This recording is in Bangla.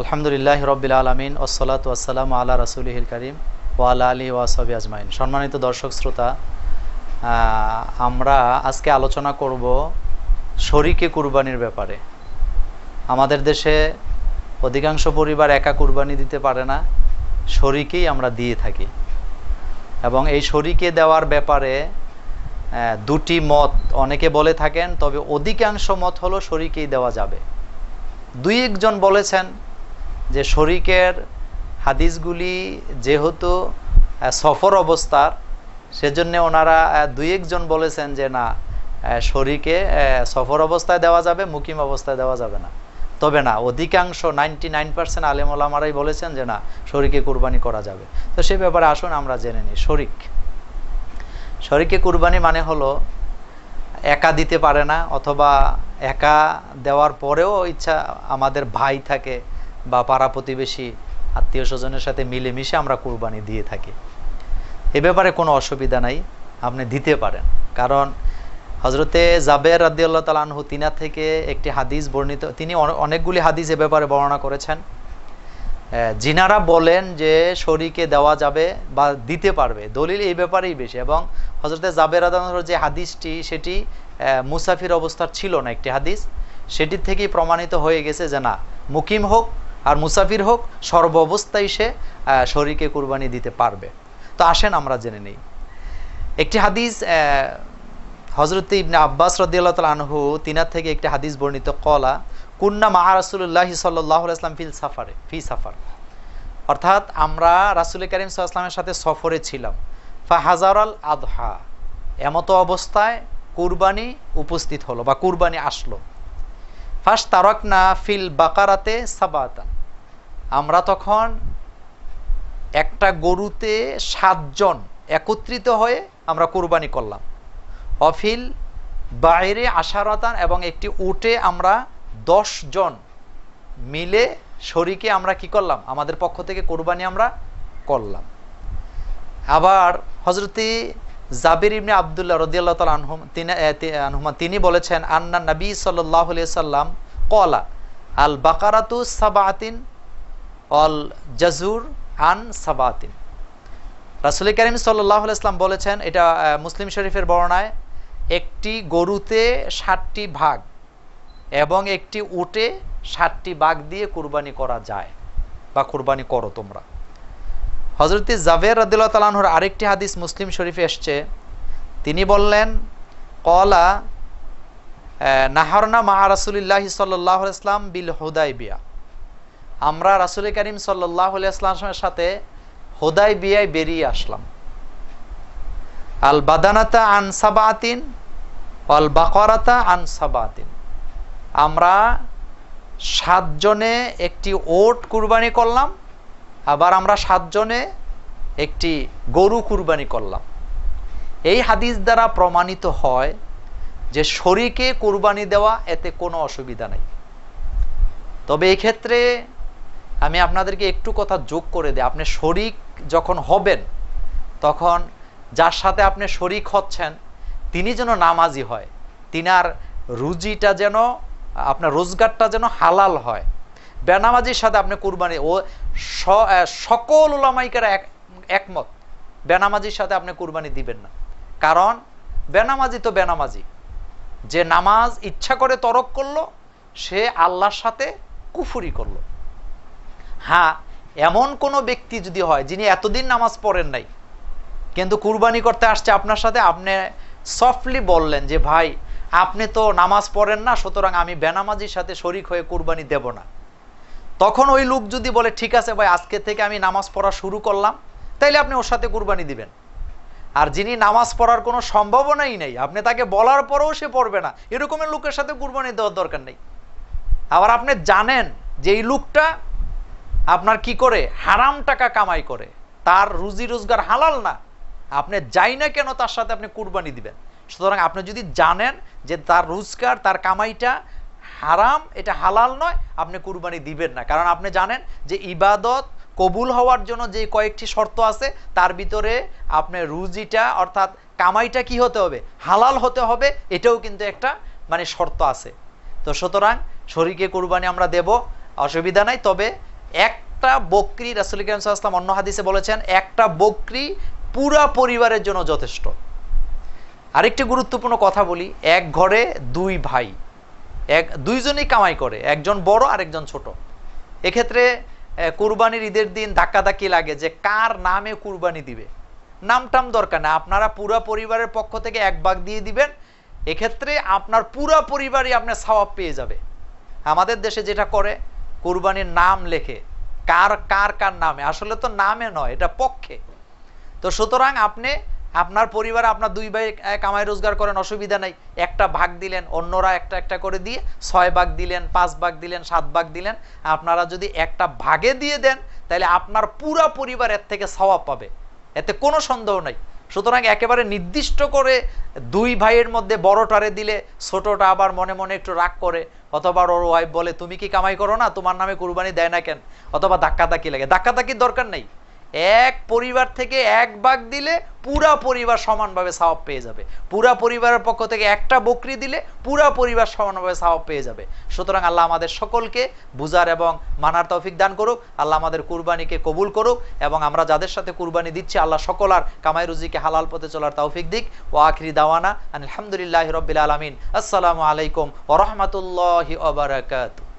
আলহামদুলিল্লাহ রবিল আলমিন ওসলাত ওয়াসালাম আল্লাহ রসুলহিল করিম ওয়ালা আলী ওয়াসবি আজমাইন সম্মানিত দর্শক শ্রোতা আমরা আজকে আলোচনা করব শরিকে কুরবানির ব্যাপারে আমাদের দেশে অধিকাংশ পরিবার একা কুরবানি দিতে পারে না শরিকেই আমরা দিয়ে থাকি এবং এই শরিকে দেওয়ার ব্যাপারে দুটি মত অনেকে বলে থাকেন তবে অধিকাংশ মত হলো শরিকেই দেওয়া যাবে দুই একজন বলেছেন যে শরিকের হাদিসগুলি যেহেতু সফর অবস্থার সেজন্য ওনারা দুই একজন বলেছেন যে না শরীকে সফর অবস্থায় দেওয়া যাবে মুকিম অবস্থায় দেওয়া যাবে না তবে না অধিকাংশ নাইনটি নাইন পার্সেন্ট আলেমারাই বলেছেন যে না শরীকে কুরবানি করা যাবে তো সে ব্যাপারে আসুন আমরা জেনে নিই শরিক শরিকে কুরবানি মানে হলো একা দিতে পারে না অথবা একা দেওয়ার পরেও ইচ্ছা আমাদের ভাই থাকে বা পাড়া প্রতিবেশী আত্মীয় স্বজনের সাথে মিলেমিশে আমরা কোরবানি দিয়ে থাকি এ ব্যাপারে কোনো অসুবিধা নাই আপনি দিতে পারেন কারণ হজরতে জাবের রাদিউল্লাহ তালানহু তিনা থেকে একটি হাদিস বর্ণিত তিনি অনেকগুলি হাদিস এ ব্যাপারে বর্ণনা করেছেন জিনারা বলেন যে শরীকে দেওয়া যাবে বা দিতে পারবে দলিল এই ব্যাপারেই বেশি এবং হজরতে জাবের আদানহর যে হাদিসটি সেটি মুসাফির অবস্থার ছিল না একটি হাদিস সেটি থেকেই প্রমাণিত হয়ে গেছে যে না মুকিম হোক আর মুসাফির হোক সর্ব অবস্থায় সে শরীরকে কুরবানি দিতে পারবে তো আসেন আমরা জেনে নেই একটি হাদিস হজরত ইবনে আব্বাস রদিয়াল তাল আনহু তিনার থেকে একটি হাদিস বর্ণিত কলা কুন্না মা রাসুল্লাহি সাল্লাহ আসলাম ফিল সাফারে ফি সাফার অর্থাৎ আমরা রাসুল করিম সাল্লামের সাথে সফরে ছিলাম ফা হাজার আল আদহা এমতো অবস্থায় কুরবানি উপস্থিত হলো বা কুরবানি আসলো ফার্স্ট তারক না ফিল বাকারাতে সাবাতান আমরা তখন একটা গরুতে সাতজন একত্রিত হয়ে আমরা কোরবানি করলাম অফিল বাইরে আশারতান এবং একটি উটে আমরা দশ জন মিলে শরীকে আমরা কি করলাম আমাদের পক্ষ থেকে কোরবানি আমরা করলাম আবার হজরতি জাবির ইবনে আবদুল্লাহ রদিয়াল তাল আনহুম তিনি আনহুমা তিনি বলেছেন আন্না নবী সাল্লি সাল্লাম কলা আল বাকারাতু সাবাতিন অল জাজুর আন সাবাতিন রাসুল করিম সাল্লাহ ইসলাম বলেছেন এটা মুসলিম শরীফের বর্ণায় একটি গরুতে ষাটটি ভাগ এবং একটি উটে ষাটটি বাঘ দিয়ে কুরবানি করা যায় বা কুরবানি করো তোমরা হজরতি জাভের রদুল্লাহ তালাহুর আরেকটি হাদিস মুসলিম শরীফে এসছে তিনি বললেন কলা নাহরনা মাহা রাসুলিল্লাহি সাল্লাহ ইসলাম বিল হুদাই বিয়া আমরা রাসুল করিম সাল্লাহ ইসলামের সাথে হুদাই বিয়ায় বেরিয়ে আসলাম আল বাদানাতা আতিন অল বাকরাতা আতিন আমরা সাতজনে একটি ওট কুরবানি করলাম আবার আমরা সাতজনে একটি গরু কুরবানি করলাম এই হাদিস দ্বারা প্রমাণিত হয় যে শরীকে কুরবানি দেওয়া এতে কোনো অসুবিধা নেই তবে ক্ষেত্রে আমি আপনাদেরকে একটু কথা যোগ করে দিই আপনি শরিক যখন হবেন তখন যার সাথে আপনি শরিক হচ্ছেন তিনি যেন নামাজি হয় তিনার রুজিটা যেন আপনার রোজগারটা যেন হালাল হয় বেনামাজির সাথে আপনি কুরবানি ও সকল ওলামাইকার এক একমত বেনামাজির সাথে আপনি কুরবানি দিবেন না কারণ বেনামাজি তো বেনামাজি যে নামাজ ইচ্ছা করে তরক করলো সে আল্লাহর সাথে কুফুরি করলো হ্যাঁ এমন কোনো ব্যক্তি যদি হয় যিনি এতদিন নামাজ পড়েন নাই কিন্তু কুরবানি করতে আসছে আপনার সাথে আপনি সফটলি বললেন যে ভাই আপনি তো নামাজ পড়েন না সুতরাং আমি বেনামাজির সাথে শরিক হয়ে কুরবানি দেব না তখন ওই লোক যদি বলে ঠিক আছে ভাই আজকে থেকে আমি নামাজ পড়া শুরু করলাম তাইলে আপনি ওর সাথে কুরবানি দিবেন আর যিনি নামাজ পড়ার কোনো সম্ভাবনাই নেই আপনি তাকে বলার পরেও সে পড়বে না এরকমের লোকের সাথে কুরবানি দেওয়ার দরকার নেই আবার আপনি জানেন যে এই লোকটা আপনার কি করে হারাম টাকা কামাই করে তার রুজি রোজগার হালাল না আপনি যাই না কেন তার সাথে আপনি কুরবানি দিবেন সুতরাং আপনি যদি জানেন যে তার রোজগার তার কামাইটা হারাম এটা হালাল নয় আপনি কুরবানি দিবেন না কারণ আপনি জানেন যে ইবাদত কবুল হওয়ার জন্য যে কয়েকটি শর্ত আছে তার ভিতরে আপনার রুজিটা অর্থাৎ কামাইটা কি হতে হবে হালাল হতে হবে এটাও কিন্তু একটা মানে শর্ত আছে তো সুতরাং শরীরকে কুরবানি আমরা দেব অসুবিধা নাই তবে একটা বকরি রাসুল কিরমসাল্লাম অন্য হাদিসে বলেছেন একটা বকরি পুরা পরিবারের জন্য যথেষ্ট আরেকটি গুরুত্বপূর্ণ কথা বলি এক ঘরে দুই ভাই এক দুইজনই কামাই করে একজন বড় আর একজন ছোট এক্ষেত্রে কুরবানির ঈদের দিন ধাক্কাধাক্কি লাগে যে কার নামে কুরবানি দিবে নাম টাম দরকার না আপনারা পুরো পরিবারের পক্ষ থেকে এক ভাগ দিয়ে দিবেন এক্ষেত্রে আপনার পুরো পরিবারই আপনার স্বভাব পেয়ে যাবে আমাদের দেশে যেটা করে কুরবানির নাম লেখে কার কার কার নামে আসলে তো নামে নয় এটা পক্ষে তো সুতরাং আপনি আপনার পরিবার আপনার দুই ভাই কামাই রোজগার করেন অসুবিধা নাই একটা ভাগ দিলেন অন্যরা একটা একটা করে দিয়ে ছয় ভাগ দিলেন পাঁচ ভাগ দিলেন সাত ভাগ দিলেন আপনারা যদি একটা ভাগে দিয়ে দেন তাহলে আপনার পুরো পরিবার এর থেকে সওয়াব পাবে এতে কোনো সন্দেহ নাই সুতরাং একেবারে নির্দিষ্ট করে দুই ভাইয়ের মধ্যে বড়টারে দিলে ছোটটা আবার মনে মনে একটু রাগ করে অথবা ওর ওয়াইফ বলে তুমি কি কামাই করো না তোমার নামে কুরবানি দেয় না কেন অথবা ধাক্কাধাক্কি লাগে ধাক্কাধাক্কির দরকার নেই এক পরিবার থেকে এক বাঘ দিলে পুরা পরিবার সমানভাবে সাহাব পেয়ে যাবে পুরা পরিবারের পক্ষ থেকে একটা বকরি দিলে পুরা পরিবার সমানভাবে সাহাব পেয়ে যাবে সুতরাং আল্লাহ আমাদের সকলকে বুজার এবং মানার তৌফিক দান করুক আল্লাহ আমাদের কুরবানিকে কবুল করুক এবং আমরা যাদের সাথে কুরবানি দিচ্ছি আল্লাহ সকল আর কামাই রুজিকে হালাল পথে চলার তৌফিক দিক ও আখরি দাওয়ানা আলহামদুলিল্লাহ রবিল আলমিন আসসালামু আলাইকুম ও রহমতুল্লাহ